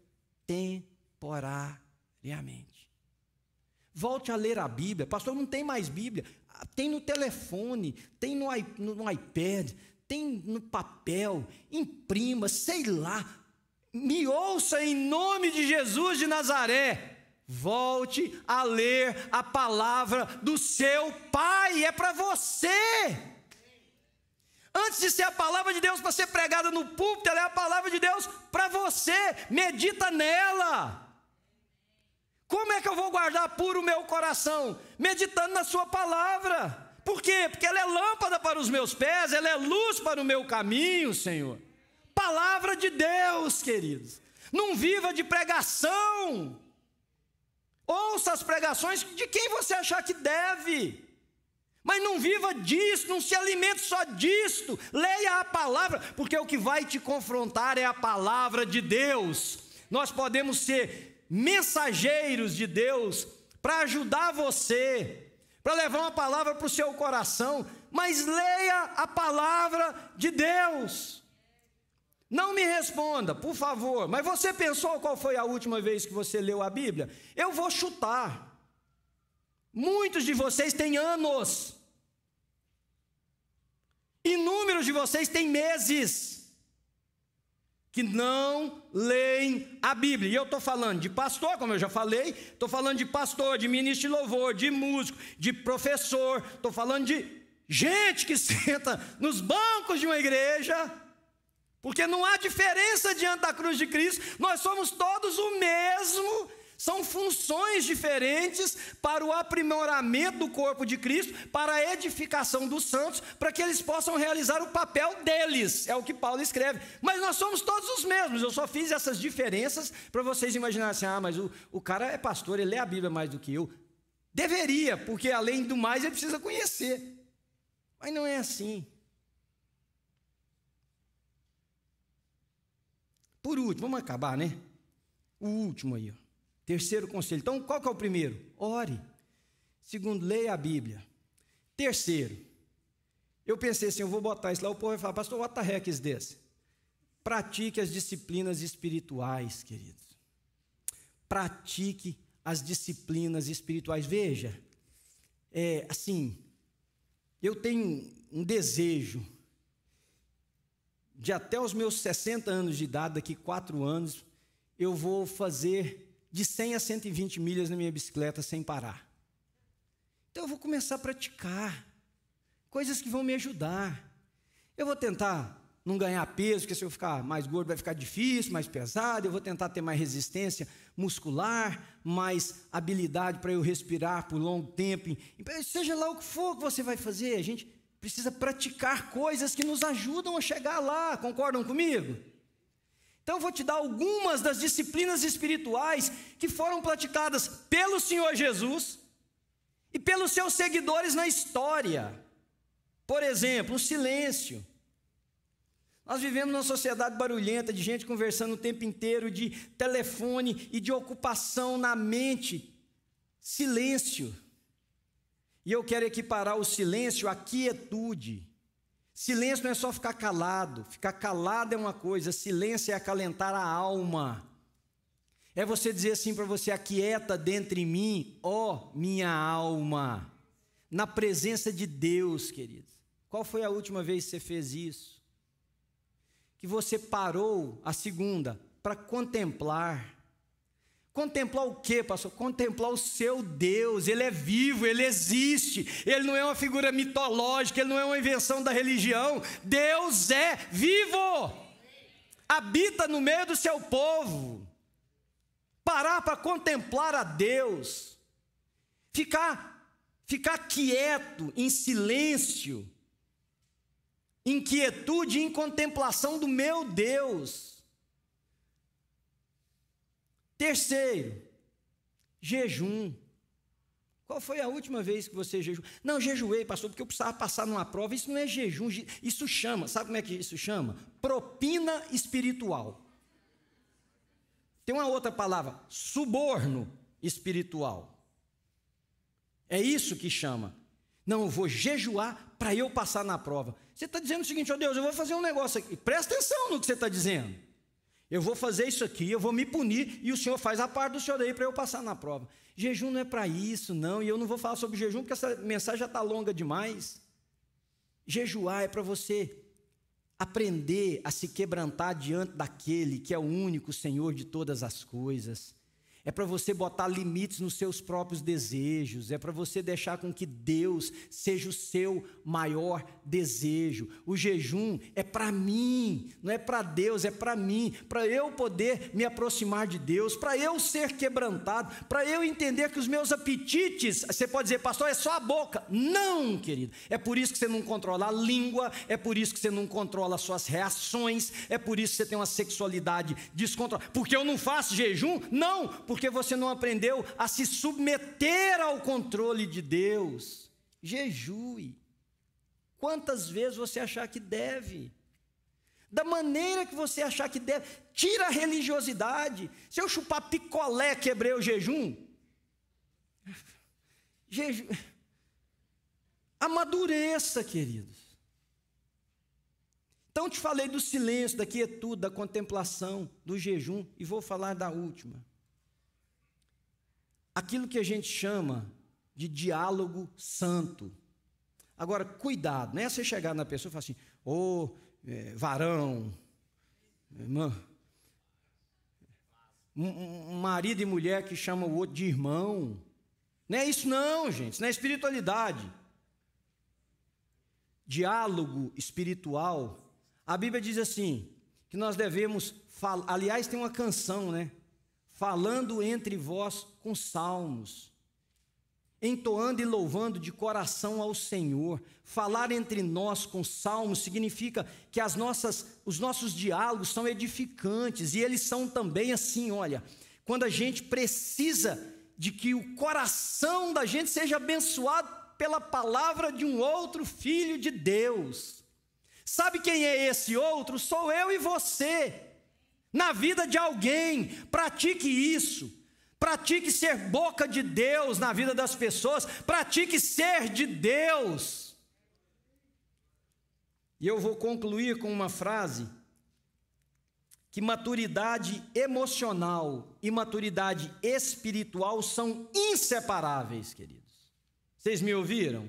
Speaker 1: temporariamente. Volte a ler a Bíblia. Pastor, não tem mais Bíblia. Tem no telefone, tem no, no iPad, tem no papel. Imprima, sei lá. Me ouça em nome de Jesus de Nazaré. Volte a ler a palavra do seu Pai. É para você. Antes de ser a palavra de Deus para ser pregada no púlpito, ela é a palavra de Deus para você. Medita nela. Como é que eu vou guardar puro o meu coração? Meditando na Sua palavra. Por quê? Porque ela é lâmpada para os meus pés, ela é luz para o meu caminho, Senhor. Palavra de Deus, queridos. Não viva de pregação. Ouça as pregações de quem você achar que deve. Mas não viva disso, não se alimente só disto. Leia a palavra, porque o que vai te confrontar é a palavra de Deus. Nós podemos ser mensageiros de Deus para ajudar você, para levar uma palavra para o seu coração, mas leia a palavra de Deus. Não me responda, por favor, mas você pensou qual foi a última vez que você leu a Bíblia? Eu vou chutar. Muitos de vocês têm anos. Inúmeros de vocês têm meses que não leem a Bíblia. E eu estou falando de pastor, como eu já falei, estou falando de pastor, de ministro de louvor, de músico, de professor, estou falando de gente que senta nos bancos de uma igreja, porque não há diferença diante da cruz de Cristo, nós somos todos o mesmo são funções diferentes para o aprimoramento do corpo de Cristo, para a edificação dos santos, para que eles possam realizar o papel deles, é o que Paulo escreve. Mas nós somos todos os mesmos, eu só fiz essas diferenças para vocês imaginarem assim: ah, mas o, o cara é pastor, ele lê a Bíblia mais do que eu. Deveria, porque além do mais ele precisa conhecer. Mas não é assim. Por último, vamos acabar, né? O último aí. Ó. Terceiro conselho. Então, qual que é o primeiro? Ore. Segundo, leia a Bíblia. Terceiro, eu pensei assim, eu vou botar isso lá, o povo vai falar, pastor, what the heck is this? Pratique as disciplinas espirituais, queridos. Pratique as disciplinas espirituais. Veja, é, assim, eu tenho um desejo de até os meus 60 anos de idade, daqui quatro anos, eu vou fazer de 100 a 120 milhas na minha bicicleta sem parar. Então eu vou começar a praticar coisas que vão me ajudar. Eu vou tentar não ganhar peso, porque se eu ficar mais gordo vai ficar difícil, mais pesado. Eu vou tentar ter mais resistência muscular, mais habilidade para eu respirar por longo tempo. Seja lá o que for que você vai fazer, a gente precisa praticar coisas que nos ajudam a chegar lá. Concordam comigo? Então eu vou te dar algumas das disciplinas espirituais que foram praticadas pelo Senhor Jesus e pelos seus seguidores na história. Por exemplo, o silêncio. Nós vivemos numa sociedade barulhenta de gente conversando o tempo inteiro, de telefone e de ocupação na mente. Silêncio. E eu quero equiparar o silêncio à quietude. Silêncio não é só ficar calado. Ficar calado é uma coisa, silêncio é acalentar a alma. É você dizer assim para você: aquieta dentre mim, ó minha alma, na presença de Deus, queridos. Qual foi a última vez que você fez isso? Que você parou, a segunda, para contemplar Contemplar o que, pastor? Contemplar o seu Deus. Ele é vivo, ele existe. Ele não é uma figura mitológica, ele não é uma invenção da religião. Deus é vivo. Habita no meio do seu povo. Parar para contemplar a Deus. Ficar ficar quieto, em silêncio. Inquietude e em contemplação do meu Deus Terceiro, jejum. Qual foi a última vez que você jejuou? Não, jejuei, pastor, porque eu precisava passar numa prova. Isso não é jejum, isso chama, sabe como é que isso chama? Propina espiritual. Tem uma outra palavra, suborno espiritual. É isso que chama. Não, eu vou jejuar para eu passar na prova. Você está dizendo o seguinte, ó oh Deus, eu vou fazer um negócio aqui. Presta atenção no que você está dizendo. Eu vou fazer isso aqui, eu vou me punir e o Senhor faz a parte do Senhor aí para eu passar na prova. Jejum não é para isso, não, e eu não vou falar sobre jejum porque essa mensagem já está longa demais. Jejuar é para você aprender a se quebrantar diante daquele que é o único Senhor de todas as coisas é para você botar limites nos seus próprios desejos, é para você deixar com que Deus seja o seu maior desejo. O jejum é para mim, não é para Deus, é para mim, para eu poder me aproximar de Deus, para eu ser quebrantado, para eu entender que os meus apetites, você pode dizer, pastor, é só a boca. Não, querido. É por isso que você não controla a língua, é por isso que você não controla as suas reações, é por isso que você tem uma sexualidade descontrolada. Porque eu não faço jejum? Não, porque você não aprendeu a se submeter ao controle de Deus. Jejue. Quantas vezes você achar que deve? Da maneira que você achar que deve. Tira a religiosidade. Se eu chupar picolé, quebrei o jejum. Jejum. Amadureça, queridos. Então te falei do silêncio, da quietude, da contemplação, do jejum, e vou falar da última aquilo que a gente chama de diálogo santo. Agora, cuidado, não é você chegar na pessoa e falar assim, ô oh, é, varão, irmã, um, um marido e mulher que chama o outro de irmão. Não é isso não, gente, isso não é espiritualidade. Diálogo espiritual. A Bíblia diz assim, que nós devemos falar, aliás tem uma canção, né? falando entre vós com salmos, entoando e louvando de coração ao Senhor. Falar entre nós com salmos significa que as nossas, os nossos diálogos são edificantes e eles são também assim, olha, quando a gente precisa de que o coração da gente seja abençoado pela palavra de um outro filho de Deus. Sabe quem é esse outro? Sou eu e você na vida de alguém. Pratique isso. Pratique ser boca de Deus na vida das pessoas. Pratique ser de Deus. E eu vou concluir com uma frase que maturidade emocional e maturidade espiritual são inseparáveis, queridos. Vocês me ouviram?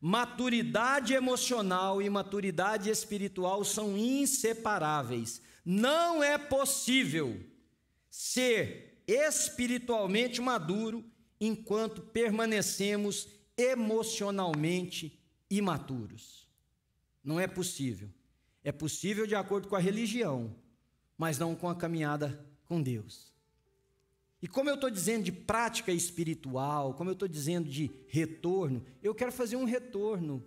Speaker 1: Maturidade emocional e maturidade espiritual são inseparáveis. Não é possível ser espiritualmente maduro enquanto permanecemos emocionalmente imaturos. Não é possível. É possível de acordo com a religião, mas não com a caminhada com Deus. E como eu estou dizendo de prática espiritual, como eu estou dizendo de retorno, eu quero fazer um retorno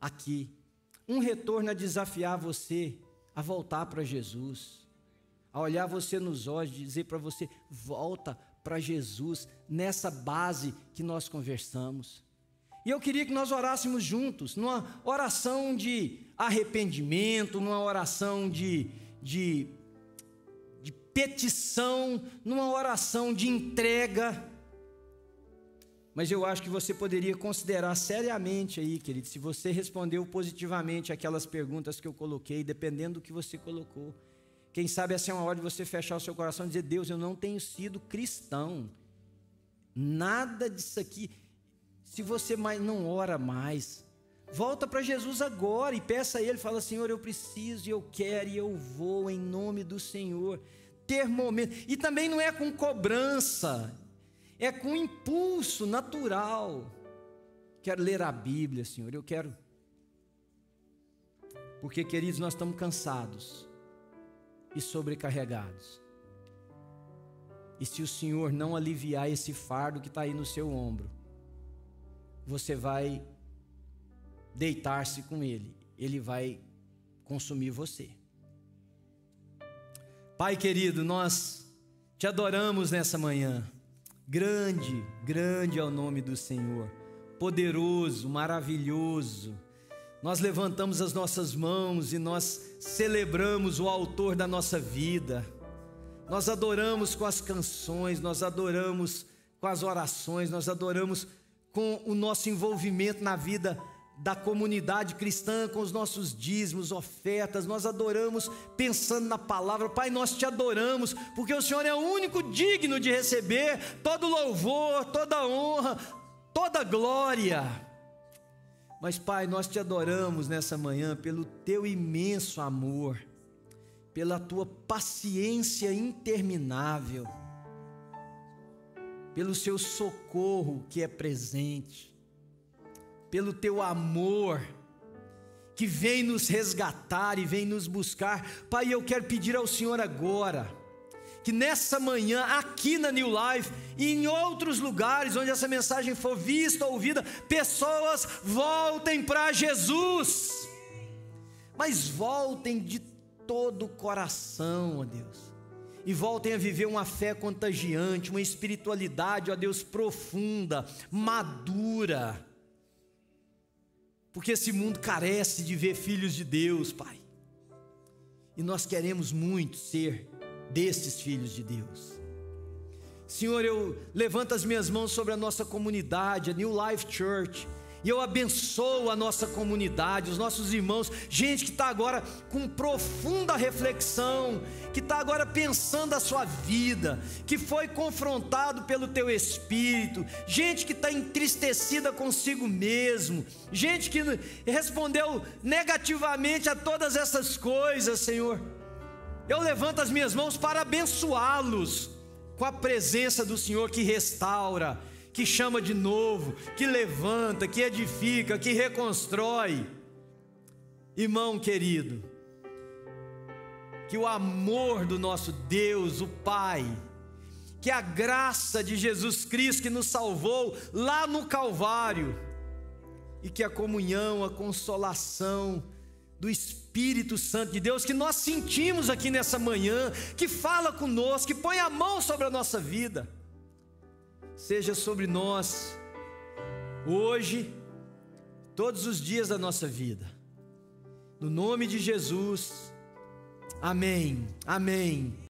Speaker 1: aqui. Um retorno a desafiar você a voltar para Jesus, a olhar você nos olhos e dizer para você: volta para Jesus, nessa base que nós conversamos. E eu queria que nós orássemos juntos, numa oração de arrependimento, numa oração de, de, de petição, numa oração de entrega mas eu acho que você poderia considerar seriamente aí, querido, se você respondeu positivamente aquelas perguntas que eu coloquei, dependendo do que você colocou. Quem sabe essa é uma hora de você fechar o seu coração e dizer: Deus, eu não tenho sido cristão. Nada disso aqui. Se você mais não ora mais, volta para Jesus agora e peça a Ele: fala, Senhor, eu preciso e eu quero e eu vou em nome do Senhor. Ter momento. E também não é com cobrança é com um impulso natural. Quero ler a Bíblia, Senhor, eu quero. Porque, queridos, nós estamos cansados e sobrecarregados. E se o Senhor não aliviar esse fardo que está aí no seu ombro, você vai deitar-se com ele, ele vai consumir você. Pai querido, nós te adoramos nessa manhã. Grande, grande é o nome do Senhor, poderoso, maravilhoso. Nós levantamos as nossas mãos e nós celebramos o Autor da nossa vida. Nós adoramos com as canções, nós adoramos com as orações, nós adoramos com o nosso envolvimento na vida da comunidade cristã, com os nossos dízimos, ofertas, nós adoramos pensando na palavra, Pai, nós te adoramos, porque o Senhor é o único digno de receber todo louvor, toda honra, toda glória. Mas, Pai, nós te adoramos nessa manhã pelo teu imenso amor, pela tua paciência interminável, pelo seu socorro que é presente pelo teu amor, que vem nos resgatar e vem nos buscar. Pai, eu quero pedir ao Senhor agora, que nessa manhã, aqui na New Life e em outros lugares onde essa mensagem for vista, ouvida, pessoas voltem para Jesus, mas voltem de todo o coração, ó Deus. E voltem a viver uma fé contagiante, uma espiritualidade, ó Deus, profunda, madura porque esse mundo carece de ver filhos de Deus, Pai. E nós queremos muito ser desses filhos de Deus. Senhor, eu levanto as minhas mãos sobre a nossa comunidade, a New Life Church e eu abençoo a nossa comunidade, os nossos irmãos, gente que está agora com profunda reflexão, que está agora pensando a sua vida, que foi confrontado pelo teu espírito, gente que está entristecida consigo mesmo, gente que respondeu negativamente a todas essas coisas, Senhor. Eu levanto as minhas mãos para abençoá-los com a presença do Senhor que restaura que chama de novo, que levanta, que edifica, que reconstrói. Irmão querido, que o amor do nosso Deus, o Pai, que a graça de Jesus Cristo que nos salvou lá no Calvário, e que a comunhão, a consolação do Espírito Santo de Deus que nós sentimos aqui nessa manhã, que fala conosco, que põe a mão sobre a nossa vida, seja sobre nós, hoje, todos os dias da nossa vida. No nome de Jesus, amém, amém.